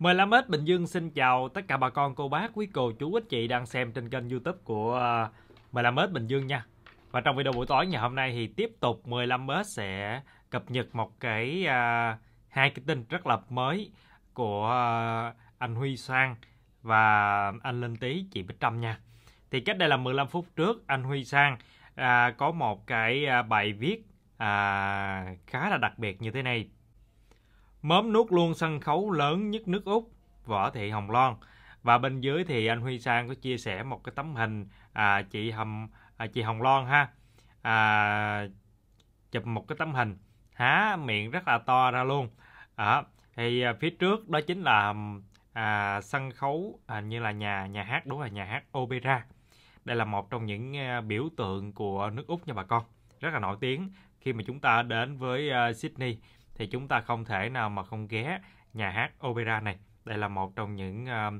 15m Bình Dương xin chào tất cả bà con, cô bác, quý cô, chú, quý chị đang xem trên kênh youtube của 15m ờ, Bình Dương nha. Và trong video buổi tối ngày hôm nay thì tiếp tục 15m sẽ cập nhật một cái uh, hai cái tin rất là mới của uh, anh Huy Sang và anh Linh Tý, chị Bích Trâm nha. Thì cách đây là 15 phút trước anh Huy Sang uh, có một cái bài viết uh, khá là đặc biệt như thế này mớm nuốt luôn sân khấu lớn nhất nước Úc, Võ Thị Hồng Loan. Và bên dưới thì anh Huy Sang có chia sẻ một cái tấm hình à, chị Hồng à, chị Hồng Loan ha. À, chụp một cái tấm hình há miệng rất là to ra luôn. À, thì phía trước đó chính là à, sân khấu à, như là nhà nhà hát đúng là nhà hát opera. Đây là một trong những à, biểu tượng của nước Úc nha bà con. Rất là nổi tiếng khi mà chúng ta đến với uh, Sydney thì chúng ta không thể nào mà không ghé nhà hát opera này đây là một trong những à,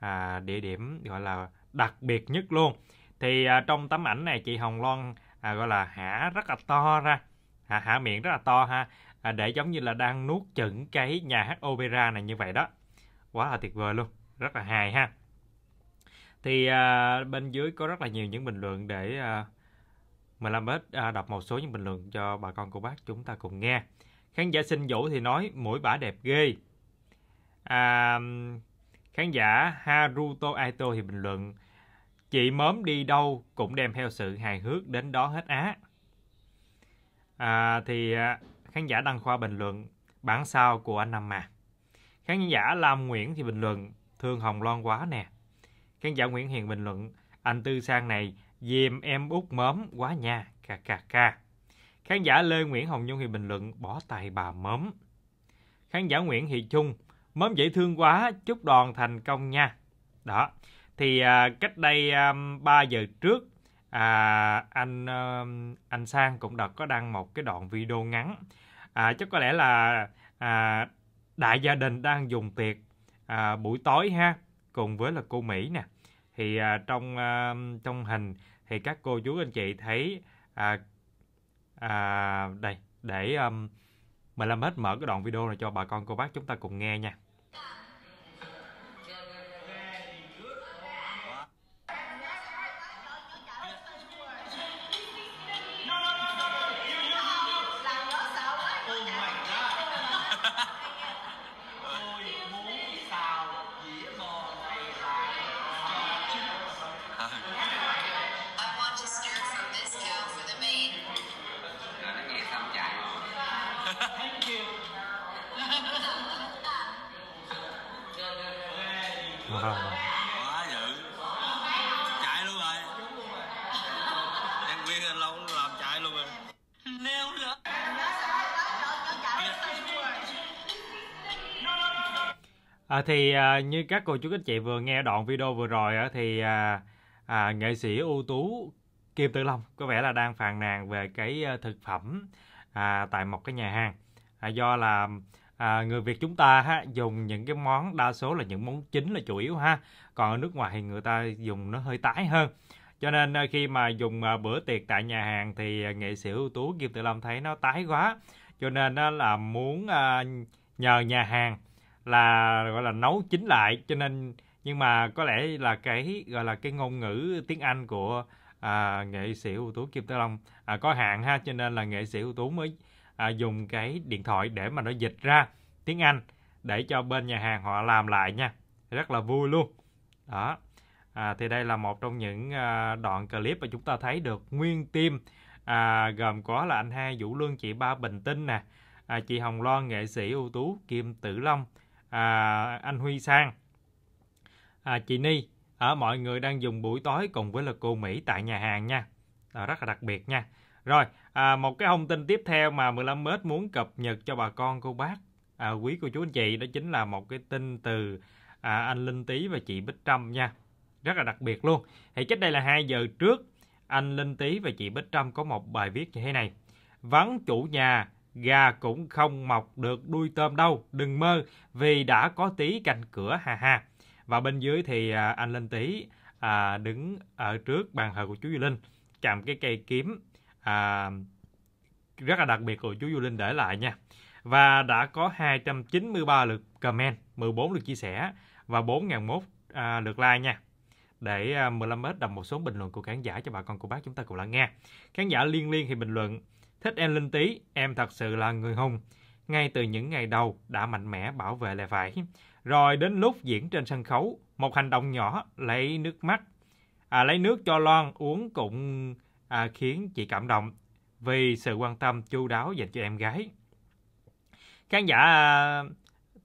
à, địa điểm gọi là đặc biệt nhất luôn thì à, trong tấm ảnh này chị Hồng Loan à, gọi là hả rất là to ra hả, hả miệng rất là to ha à, để giống như là đang nuốt chửng cái nhà hát opera này như vậy đó quá là tuyệt vời luôn rất là hài ha thì à, bên dưới có rất là nhiều những bình luận để à, mình làm hết à, đọc một số những bình luận cho bà con cô bác chúng ta cùng nghe Khán giả xin dỗ thì nói mỗi bả đẹp ghê. À, khán giả Haruto Aito thì bình luận chị mớm đi đâu cũng đem theo sự hài hước đến đó hết á. À, thì à, khán giả Đăng Khoa bình luận bản sao của anh Năm mà. Khán giả Lam Nguyễn thì bình luận thương Hồng Loan quá nè. Khán giả Nguyễn Hiền bình luận anh Tư Sang này dìm em út mớm quá nha. Cà cà cà. Khán giả Lê Nguyễn Hồng Nhung thì bình luận bỏ tay bà mớm. Khán giả Nguyễn Thị Trung, mớm dễ thương quá, chúc đoàn thành công nha. Đó, thì à, cách đây à, 3 giờ trước, à, anh à, anh Sang cũng đã có đăng một cái đoạn video ngắn. À, chắc có lẽ là à, đại gia đình đang dùng tiệc à, buổi tối ha, cùng với là cô Mỹ nè. Thì à, trong à, trong hình thì các cô chú anh chị thấy à, à, đây để um, mình làm hết mở cái đoạn video này cho bà con cô bác chúng ta cùng nghe nha quá dữ chạy luôn rồi em quyên anh lâu làm chạy luôn rồi nêu nữa À, thì à, như các cô chú các chị vừa nghe đoạn video vừa rồi à, thì à, à, nghệ sĩ ưu tú Kim Tử Long có vẻ là đang phàn nàn về cái à, thực phẩm à, tại một cái nhà hàng à, do là à, người Việt chúng ta ha, dùng những cái món đa số là những món chính là chủ yếu ha còn ở nước ngoài thì người ta dùng nó hơi tái hơn cho nên à, khi mà dùng à, bữa tiệc tại nhà hàng thì à, nghệ sĩ ưu tú Kim Tử Lâm thấy nó tái quá cho nên là muốn nhờ nhà hàng là gọi là nấu chính lại cho nên nhưng mà có lẽ là cái gọi là cái ngôn ngữ tiếng Anh của à, nghệ sĩ ưu tú Kim Tử Long à, có hạn ha cho nên là nghệ sĩ ưu tú mới à, dùng cái điện thoại để mà nó dịch ra tiếng Anh để cho bên nhà hàng họ làm lại nha rất là vui luôn đó à, thì đây là một trong những à, đoạn clip mà chúng ta thấy được nguyên team à, gồm có là anh hai Vũ Lương chị ba Bình Tinh nè à, chị Hồng Loan nghệ sĩ ưu tú Kim Tử Long à, anh Huy Sang à, chị Ni ở à, mọi người đang dùng buổi tối cùng với là cô Mỹ tại nhà hàng nha à, rất là đặc biệt nha rồi À, một cái thông tin tiếp theo mà 15m muốn cập nhật cho bà con cô bác, à, quý cô chú anh chị đó chính là một cái tin từ à, anh Linh Tý và chị Bích Trâm nha. Rất là đặc biệt luôn. Thì cách đây là 2 giờ trước, anh Linh Tý và chị Bích Trâm có một bài viết như thế này. Vắng chủ nhà, gà cũng không mọc được đuôi tôm đâu, đừng mơ vì đã có tí cạnh cửa ha ha Và bên dưới thì à, anh Linh Tý à, đứng ở trước bàn thờ của chú Duy Linh, cầm cái cây kiếm à, rất là đặc biệt của chú Du Linh để lại nha. Và đã có 293 lượt comment, 14 lượt chia sẻ và 4.001 à, lượt like nha. Để à, 15m đọc một số bình luận của khán giả cho bà con cô bác chúng ta cùng lắng nghe. Khán giả liên liên thì bình luận, thích em Linh Tý, em thật sự là người hùng. Ngay từ những ngày đầu đã mạnh mẽ bảo vệ lẽ phải. Rồi đến lúc diễn trên sân khấu, một hành động nhỏ lấy nước mắt, à, lấy nước cho Loan uống cũng à, khiến chị cảm động vì sự quan tâm chu đáo dành cho em gái. Khán giả à,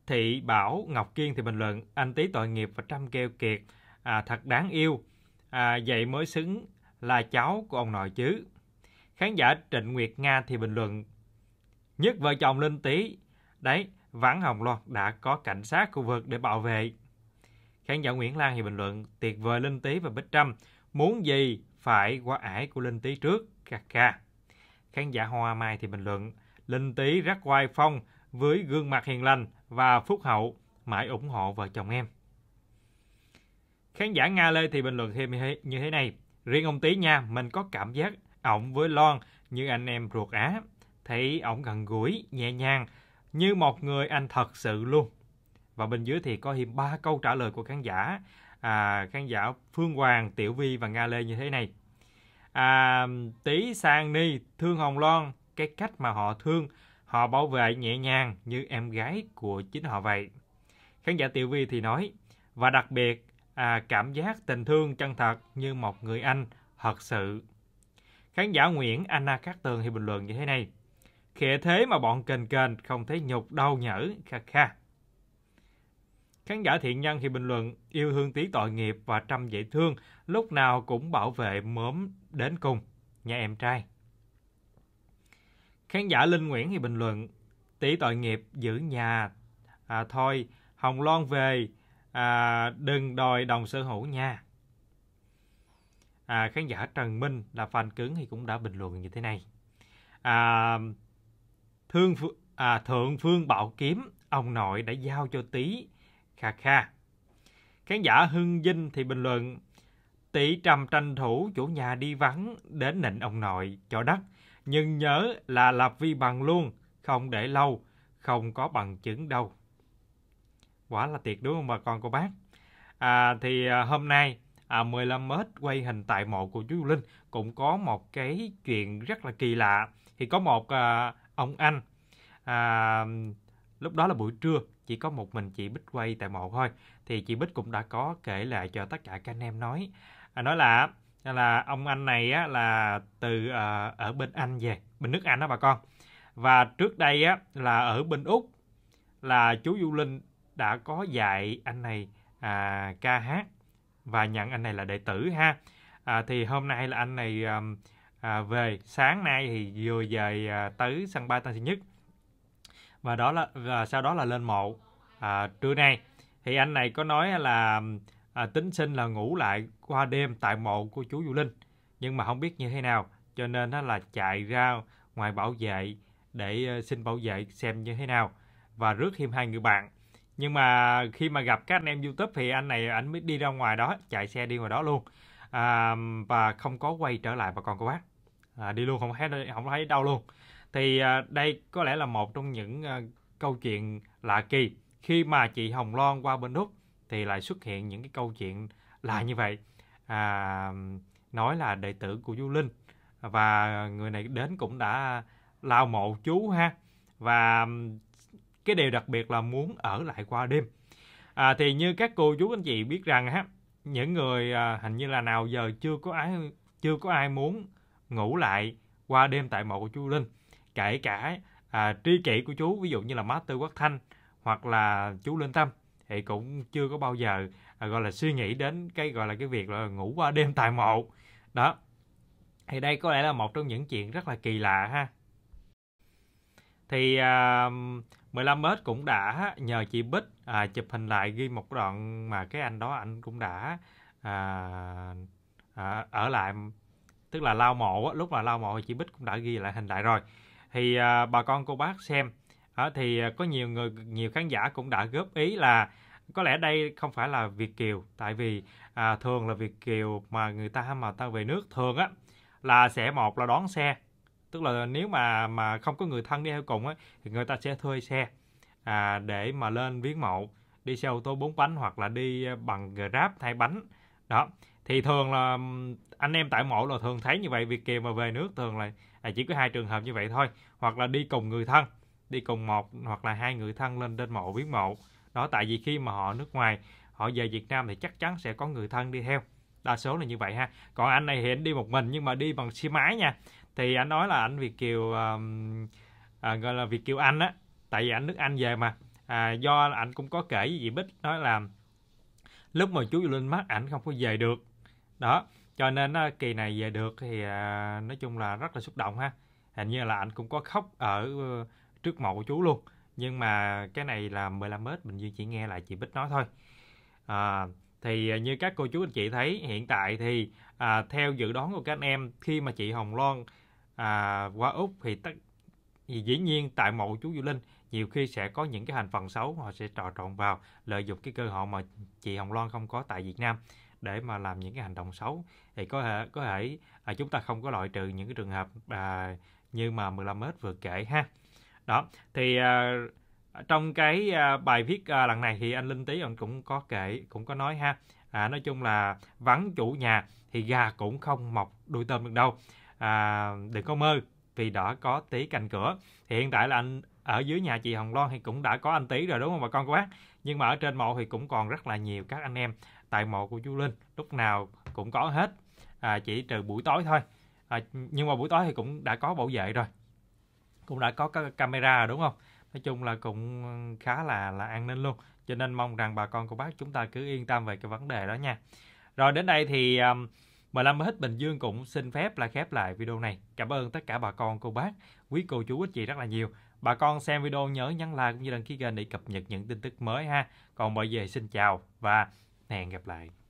Thị Bảo Ngọc Kiên thì bình luận anh tí tội nghiệp và trăm keo kiệt à, thật đáng yêu à, vậy mới xứng là cháu của ông nội chứ. Khán giả Trịnh Nguyệt Nga thì bình luận nhất vợ chồng Linh Tý đấy Vãn Hồng Loan đã có cảnh sát khu vực để bảo vệ. Khán giả Nguyễn Lan thì bình luận tuyệt vời Linh Tý và Bích Trâm muốn gì phải qua ải của Linh Tý trước, kaka kha. Khán giả Hoa Mai thì bình luận, Linh Tý rất oai phong với gương mặt hiền lành và phúc hậu, mãi ủng hộ vợ chồng em. Khán giả Nga Lê thì bình luận thêm như thế này, riêng ông Tý nha, mình có cảm giác ổng với Lon như anh em ruột á, thấy ổng gần gũi, nhẹ nhàng, như một người anh thật sự luôn. Và bên dưới thì có thêm ba câu trả lời của khán giả à, khán giả Phương Hoàng, Tiểu Vi và Nga Lê như thế này. À, tí sang ni thương Hồng Loan, cái cách mà họ thương, họ bảo vệ nhẹ nhàng như em gái của chính họ vậy. Khán giả Tiểu Vi thì nói, và đặc biệt à, cảm giác tình thương chân thật như một người anh thật sự. Khán giả Nguyễn Anna Cát Tường thì bình luận như thế này. Khệ thế mà bọn kền kền không thấy nhục đau nhở, kha kha. Khán giả thiện nhân thì bình luận yêu thương tí tội nghiệp và trăm dễ thương, lúc nào cũng bảo vệ mớm đến cùng, nhà em trai. Khán giả Linh Nguyễn thì bình luận tí tội nghiệp giữ nhà, à, thôi Hồng Loan về, à, đừng đòi đồng sở hữu nha. À, khán giả Trần Minh là fan cứng thì cũng đã bình luận như thế này. À, thương à, Thượng Phương Bảo Kiếm, ông nội đã giao cho tí Kha kha. Khán giả Hưng Vinh thì bình luận tỷ trầm tranh thủ chủ nhà đi vắng đến nịnh ông nội cho đất. Nhưng nhớ là lập vi bằng luôn, không để lâu, không có bằng chứng đâu. Quả là tuyệt đúng không bà con cô bác? À, thì à, hôm nay à, 15m quay hình tại mộ của chú Linh cũng có một cái chuyện rất là kỳ lạ. Thì có một à, ông anh, à, lúc đó là buổi trưa, chỉ có một mình chị Bích quay tại mộ thôi thì chị Bích cũng đã có kể lại cho tất cả các anh em nói à, nói là à, là ông anh này á, là từ à, ở bên Anh về bên nước Anh đó bà con và trước đây á, là ở bên Úc là chú Du Linh đã có dạy anh này à, ca hát và nhận anh này là đệ tử ha à, thì hôm nay là anh này à, à, về sáng nay thì vừa về à, tới sân bay Tân Sơn Nhất và đó là và sau đó là lên mộ à, trưa nay thì anh này có nói là à, tính sinh là ngủ lại qua đêm tại mộ của chú Vũ Linh nhưng mà không biết như thế nào cho nên nó là chạy ra ngoài bảo vệ để ờ, xin bảo vệ xem như thế nào và rước thêm hai người bạn nhưng mà khi mà gặp các anh em YouTube thì anh này anh mới đi ra ngoài đó chạy xe đi ngoài đó luôn à, và không có quay trở lại bà con cô bác à, đi luôn không thấy không thấy đâu luôn thì à, đây có lẽ là một trong những à, câu chuyện lạ kỳ khi mà chị Hồng Loan qua bên Úc thì lại xuất hiện những cái câu chuyện lạ như vậy à, nói là đệ tử của Du Linh và người này đến cũng đã lao mộ chú ha và cái điều đặc biệt là muốn ở lại qua đêm à, thì như các cô chú anh chị biết rằng ha những người à, hình như là nào giờ chưa có ai chưa có ai muốn ngủ lại qua đêm tại mộ của chú Linh kể cả à, tri kỷ của chú ví dụ như là má tư quát thanh hoặc là chú linh tâm thì cũng chưa có bao giờ à, gọi là suy nghĩ đến cái gọi là cái việc là ngủ qua đêm tại mộ đó thì đây có lẽ là một trong những chuyện rất là kỳ lạ ha thì à, 15 mét cũng đã nhờ chị Bích à, chụp hình lại ghi một đoạn mà cái anh đó anh cũng đã à, à, ở lại tức là lao mộ lúc mà lao mộ thì chị Bích cũng đã ghi lại hình lại rồi thì à, bà con cô bác xem thì à, có nhiều người nhiều khán giả cũng đã góp ý là có lẽ đây không phải là Việt kiều tại vì à, thường là Việt kiều mà người ta mà ta về nước thường á là sẽ một là đón xe tức là nếu mà mà không có người thân đi theo cùng á thì người ta sẽ thuê xe à, để mà lên viếng mộ đi xe ô tô bốn bánh hoặc là đi bằng grab hai bánh đó thì thường là anh em tại mộ là thường thấy như vậy Việt kiều mà về nước thường là là chỉ có hai trường hợp như vậy thôi hoặc là đi cùng người thân đi cùng một hoặc là hai người thân lên đền mộ viếng mộ đó tại vì khi mà họ nước ngoài họ về Việt Nam thì chắc chắn sẽ có người thân đi theo đa số là như vậy ha còn anh này hiện đi một mình nhưng mà đi bằng xe máy nha thì anh nói là anh Việt kiều um, à, gọi là Việt kiều Anh á tại vì anh nước Anh về mà à, do anh cũng có kể với chị Bích nói là lúc mà chú Linh mất ảnh không có về được đó cho nên kỳ này về được thì à, nói chung là rất là xúc động ha hình như là anh cũng có khóc ở ờ, trước mộ của chú luôn nhưng mà cái này là 15 mét Bình Dương chỉ nghe lại chị Bích nói thôi à, thì như các cô chú anh chị thấy hiện tại thì à, theo dự đoán của các anh em khi mà chị Hồng Loan à, qua Úc thì, tất, thì dĩ nhiên tại mộ chú Vũ Linh nhiều khi sẽ có những cái thành phần xấu họ sẽ trò trộn vào lợi dụng cái cơ hội mà chị Hồng Loan không có tại Việt Nam để mà làm những cái hành động xấu thì có thể có thể à, chúng ta không có loại trừ những cái trường hợp à, như mà 15 mét vừa kể ha đó thì à, trong cái à, bài viết à, lần này thì anh Linh Tý anh cũng có kể cũng có nói ha à, nói chung là vắng chủ nhà thì gà cũng không mọc đuôi tôm được đâu à, đừng có mơ vì đã có tí cành cửa thì hiện tại là anh ở dưới nhà chị Hồng Loan thì cũng đã có anh Tý rồi đúng không bà con cô bác nhưng mà ở trên mộ thì cũng còn rất là nhiều các anh em tại mộ của chú Linh lúc nào cũng có hết à, chỉ trừ buổi tối thôi à, nhưng mà buổi tối thì cũng đã có bảo vệ rồi cũng đã có các camera rồi đúng không nói chung là cũng khá là là an ninh luôn cho nên mong rằng bà con cô bác chúng ta cứ yên tâm về cái vấn đề đó nha rồi đến đây thì um, 15 hết Bình Dương cũng xin phép là khép lại video này. Cảm ơn tất cả bà con, cô bác, quý cô chú, quý chị rất là nhiều. Bà con xem video nhớ nhấn like cũng như đăng ký kênh để cập nhật những tin tức mới ha. Còn bây giờ xin chào và hẹn gặp lại